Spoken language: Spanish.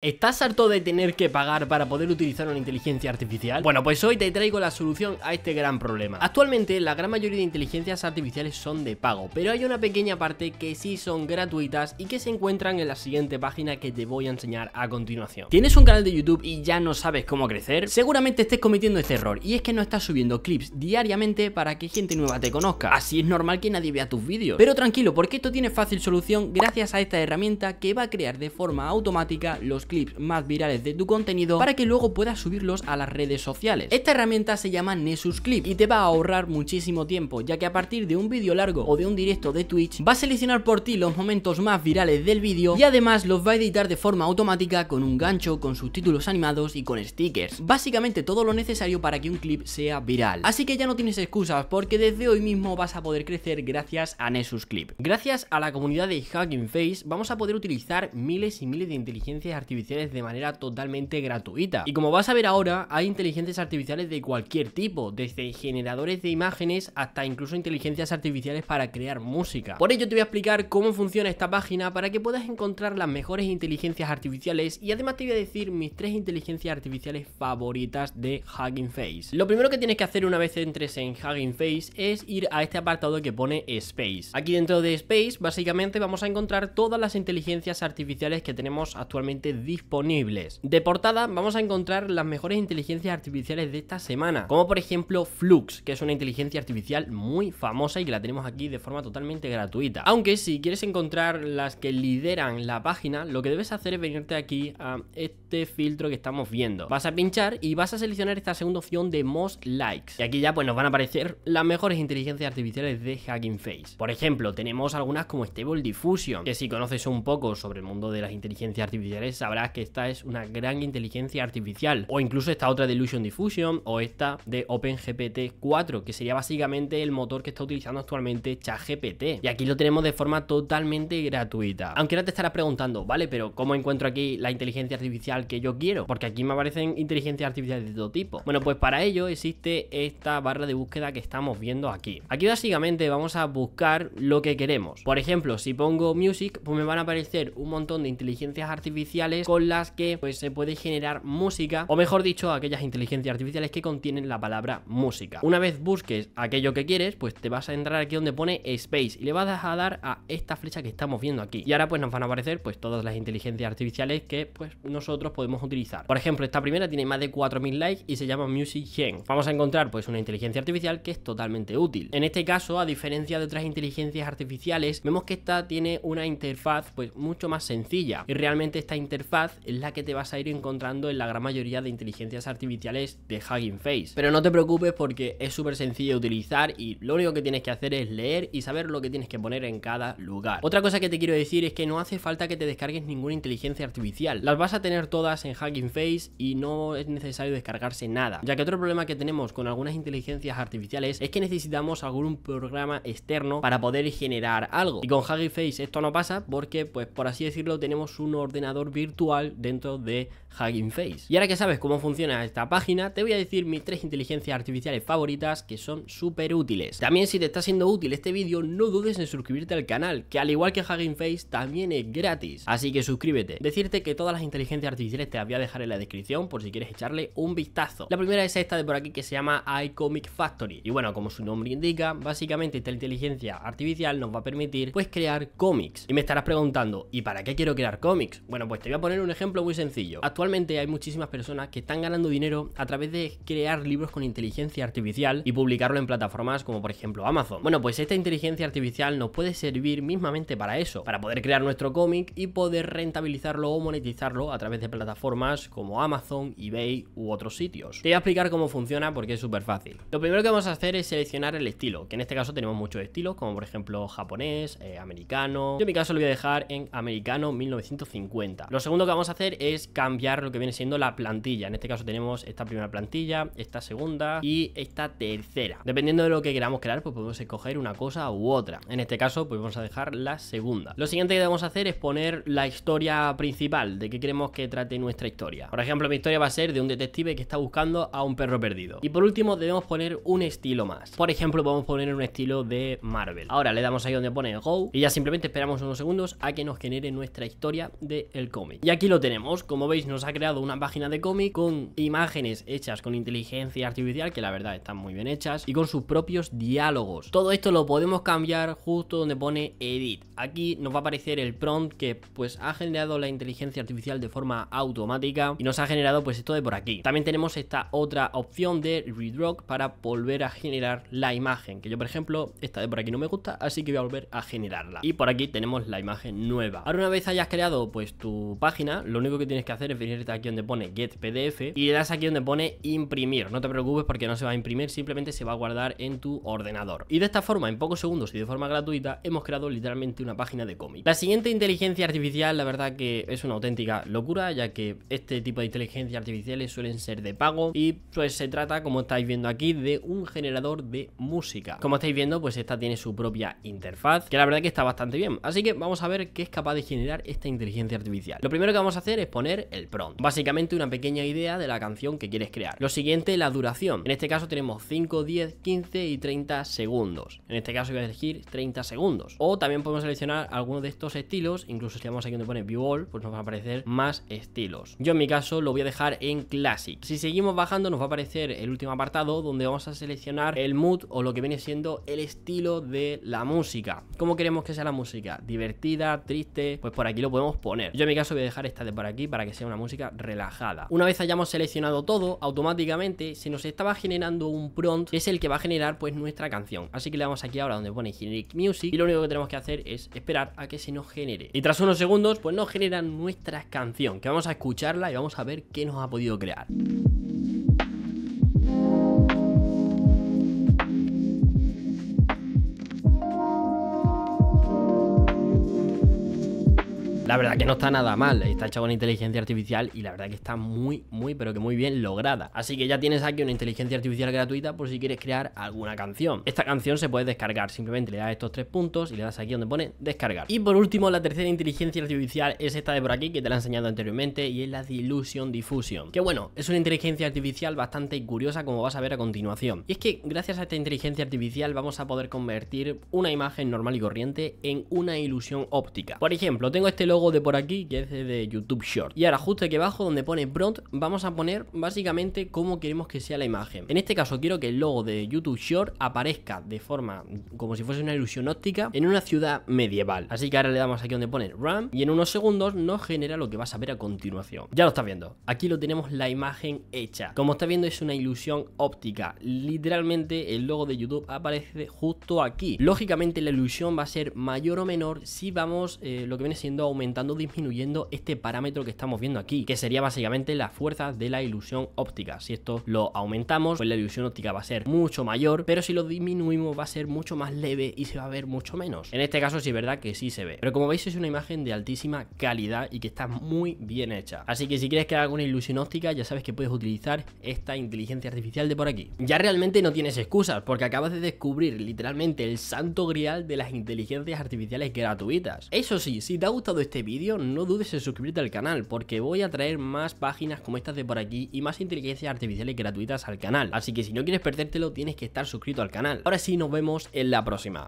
¿Estás harto de tener que pagar para poder utilizar una inteligencia artificial? Bueno, pues hoy te traigo la solución a este gran problema. Actualmente la gran mayoría de inteligencias artificiales son de pago, pero hay una pequeña parte que sí son gratuitas y que se encuentran en la siguiente página que te voy a enseñar a continuación. ¿Tienes un canal de YouTube y ya no sabes cómo crecer? Seguramente estés cometiendo este error y es que no estás subiendo clips diariamente para que gente nueva te conozca. Así es normal que nadie vea tus vídeos. Pero tranquilo, porque esto tiene fácil solución gracias a esta herramienta que va a crear de forma automática los clips más virales de tu contenido para que luego puedas subirlos a las redes sociales. Esta herramienta se llama Nessus Clip y te va a ahorrar muchísimo tiempo, ya que a partir de un vídeo largo o de un directo de Twitch, va a seleccionar por ti los momentos más virales del vídeo y además los va a editar de forma automática con un gancho, con subtítulos animados y con stickers. Básicamente todo lo necesario para que un clip sea viral. Así que ya no tienes excusas porque desde hoy mismo vas a poder crecer gracias a Nessus Clip. Gracias a la comunidad de Hacking Face vamos a poder utilizar miles y miles de inteligencias artificiales de manera totalmente gratuita. Y como vas a ver ahora, hay inteligencias artificiales de cualquier tipo, desde generadores de imágenes hasta incluso inteligencias artificiales para crear música. Por ello te voy a explicar cómo funciona esta página para que puedas encontrar las mejores inteligencias artificiales y además te voy a decir mis tres inteligencias artificiales favoritas de Hugging Face. Lo primero que tienes que hacer una vez entres en Hugging Face es ir a este apartado que pone Space. Aquí dentro de Space básicamente vamos a encontrar todas las inteligencias artificiales que tenemos actualmente disponibles. De portada vamos a encontrar las mejores inteligencias artificiales de esta semana, como por ejemplo Flux, que es una inteligencia artificial muy famosa y que la tenemos aquí de forma totalmente gratuita. Aunque si quieres encontrar las que lideran la página, lo que debes hacer es venirte aquí a este filtro que estamos viendo. Vas a pinchar y vas a seleccionar esta segunda opción de Most Likes. Y aquí ya pues nos van a aparecer las mejores inteligencias artificiales de Hacking Face. Por ejemplo, tenemos algunas como Stable Diffusion, que si conoces un poco sobre el mundo de las inteligencias artificiales sabrás que esta es una gran inteligencia artificial. O incluso esta otra de Illusion Diffusion o esta de OpenGPT 4, que sería básicamente el motor que está utilizando actualmente ChatGPT. Y aquí lo tenemos de forma totalmente gratuita. Aunque ahora te estarás preguntando, vale, pero ¿cómo encuentro aquí la inteligencia artificial que yo quiero? Porque aquí me aparecen inteligencias artificiales de todo tipo. Bueno, pues para ello existe esta barra de búsqueda que estamos viendo aquí. Aquí básicamente vamos a buscar lo que queremos. Por ejemplo, si pongo music, pues me van a aparecer un montón de inteligencias artificiales con las que pues, se puede generar música, o mejor dicho, aquellas inteligencias artificiales que contienen la palabra música. Una vez busques aquello que quieres, pues te vas a entrar aquí donde pone Space y le vas a dar a esta flecha que estamos viendo aquí. Y ahora pues nos van a aparecer pues todas las inteligencias artificiales que pues nosotros podemos utilizar. Por ejemplo, esta primera tiene más de 4000 likes y se llama Music Gen. Vamos a encontrar pues una inteligencia artificial que es totalmente útil. En este caso, a diferencia de otras inteligencias artificiales, vemos que esta tiene una interfaz pues mucho más sencilla y realmente esta interfaz es la que te vas a ir encontrando en la gran mayoría de inteligencias artificiales de Hugging Face. Pero no te preocupes porque es súper sencillo de utilizar y lo único que tienes que hacer es leer y saber lo que tienes que poner en cada lugar. Otra cosa que te quiero decir es que no hace falta que te descargues ninguna inteligencia artificial. Las vas a tener todas en Hugging Face y no es necesario descargarse nada. Ya que otro problema que tenemos con algunas inteligencias artificiales es que necesitamos algún programa externo para poder generar algo. Y con Hugging Face esto no pasa porque, pues por así decirlo, tenemos un ordenador virtual dentro de Hugging Face. Y ahora que sabes cómo funciona esta página, te voy a decir mis tres inteligencias artificiales favoritas que son súper útiles. También si te está siendo útil este vídeo, no dudes en suscribirte al canal, que al igual que Hugging Face también es gratis, así que suscríbete. Decirte que todas las inteligencias artificiales te las voy a dejar en la descripción por si quieres echarle un vistazo. La primera es esta de por aquí que se llama iComic Factory. Y bueno, como su nombre indica, básicamente esta inteligencia artificial nos va a permitir pues crear cómics. Y me estarás preguntando, ¿y para qué quiero crear cómics? Bueno, pues te voy a poner un ejemplo muy sencillo. Actualmente hay muchísimas personas que están ganando dinero a través de crear libros con inteligencia artificial y publicarlo en plataformas como por ejemplo Amazon. Bueno, pues esta inteligencia artificial nos puede servir mismamente para eso, para poder crear nuestro cómic y poder rentabilizarlo o monetizarlo a través de plataformas como Amazon, eBay u otros sitios. Te voy a explicar cómo funciona porque es súper fácil. Lo primero que vamos a hacer es seleccionar el estilo, que en este caso tenemos muchos estilos, como por ejemplo japonés, eh, americano. Yo en mi caso lo voy a dejar en americano 1950. Lo segundo que vamos a hacer es cambiar lo que viene siendo la plantilla. En este caso tenemos esta primera plantilla, esta segunda y esta tercera. Dependiendo de lo que queramos crear, pues podemos escoger una cosa u otra. En este caso, pues vamos a dejar la segunda. Lo siguiente que debemos hacer es poner la historia principal, de qué queremos que trate nuestra historia. Por ejemplo, mi historia va a ser de un detective que está buscando a un perro perdido. Y por último, debemos poner un estilo más. Por ejemplo, podemos poner un estilo de Marvel. Ahora le damos ahí donde pone Go y ya simplemente esperamos unos segundos a que nos genere nuestra historia del cómic. Y aquí lo tenemos, como veis nos ha creado una página de cómic con imágenes hechas con inteligencia artificial, que la verdad están muy bien hechas, y con sus propios diálogos. Todo esto lo podemos cambiar justo donde pone edit. Aquí nos va a aparecer el prompt que pues ha generado la inteligencia artificial de forma automática y nos ha generado pues esto de por aquí. También tenemos esta otra opción de redraw para volver a generar la imagen, que yo por ejemplo esta de por aquí no me gusta, así que voy a volver a generarla. Y por aquí tenemos la imagen nueva. Ahora una vez hayas creado pues tu página lo único que tienes que hacer es venirte aquí donde pone Get PDF y le das aquí donde pone imprimir. No te preocupes porque no se va a imprimir, simplemente se va a guardar en tu ordenador. Y de esta forma, en pocos segundos y de forma gratuita, hemos creado literalmente una página de cómic. La siguiente inteligencia artificial, la verdad que es una auténtica locura, ya que este tipo de inteligencias artificiales suelen ser de pago y pues se trata, como estáis viendo aquí, de un generador de música. Como estáis viendo, pues esta tiene su propia interfaz, que la verdad que está bastante bien. Así que vamos a ver qué es capaz de generar esta inteligencia artificial. Lo primero que vamos a hacer es poner el prompt. Básicamente una pequeña idea de la canción que quieres crear. Lo siguiente, la duración. En este caso tenemos 5, 10, 15 y 30 segundos. En este caso voy a elegir 30 segundos. O también podemos seleccionar alguno de estos estilos. Incluso si vamos aquí donde pone View All, pues nos van a aparecer más estilos. Yo en mi caso lo voy a dejar en Classic. Si seguimos bajando nos va a aparecer el último apartado donde vamos a seleccionar el mood o lo que viene siendo el estilo de la música. ¿Cómo queremos que sea la música? ¿Divertida? ¿Triste? Pues por aquí lo podemos poner. Yo en mi caso voy a dejar esta de por aquí para que sea una música relajada. Una vez hayamos seleccionado todo, automáticamente se nos estaba generando un prompt que es el que va a generar pues nuestra canción. Así que le damos aquí ahora donde pone Generic Music y lo único que tenemos que hacer es esperar a que se nos genere. Y tras unos segundos pues nos genera nuestra canción que vamos a escucharla y vamos a ver qué nos ha podido crear. la verdad que no está nada mal. Está hecha con inteligencia artificial y la verdad que está muy, muy, pero que muy bien lograda. Así que ya tienes aquí una inteligencia artificial gratuita por si quieres crear alguna canción. Esta canción se puede descargar. Simplemente le das estos tres puntos y le das aquí donde pone descargar. Y por último, la tercera inteligencia artificial es esta de por aquí que te la he enseñado anteriormente y es la Dilution Diffusion. Que bueno, es una inteligencia artificial bastante curiosa como vas a ver a continuación. Y es que gracias a esta inteligencia artificial vamos a poder convertir una imagen normal y corriente en una ilusión óptica. Por ejemplo, tengo este logo logo de por aquí, que es de YouTube Short. Y ahora justo aquí abajo donde pone Bront, vamos a poner básicamente cómo queremos que sea la imagen. En este caso quiero que el logo de YouTube Short aparezca de forma como si fuese una ilusión óptica en una ciudad medieval. Así que ahora le damos aquí donde pone RAM y en unos segundos nos genera lo que vas a ver a continuación. Ya lo estás viendo. Aquí lo tenemos la imagen hecha. Como está viendo es una ilusión óptica. Literalmente el logo de YouTube aparece justo aquí. Lógicamente la ilusión va a ser mayor o menor si vamos eh, lo que viene siendo aumentando disminuyendo este parámetro que estamos viendo aquí, que sería básicamente la fuerza de la ilusión óptica. Si esto lo aumentamos, pues la ilusión óptica va a ser mucho mayor, pero si lo disminuimos va a ser mucho más leve y se va a ver mucho menos. En este caso sí es verdad que sí se ve, pero como veis es una imagen de altísima calidad y que está muy bien hecha. Así que si quieres crear alguna ilusión óptica, ya sabes que puedes utilizar esta inteligencia artificial de por aquí. Ya realmente no tienes excusas, porque acabas de descubrir literalmente el santo grial de las inteligencias artificiales gratuitas. Eso sí, si te ha gustado este este vídeo, no dudes en suscribirte al canal, porque voy a traer más páginas como estas de por aquí y más inteligencias artificiales gratuitas al canal. Así que si no quieres perdértelo, tienes que estar suscrito al canal. Ahora sí, nos vemos en la próxima.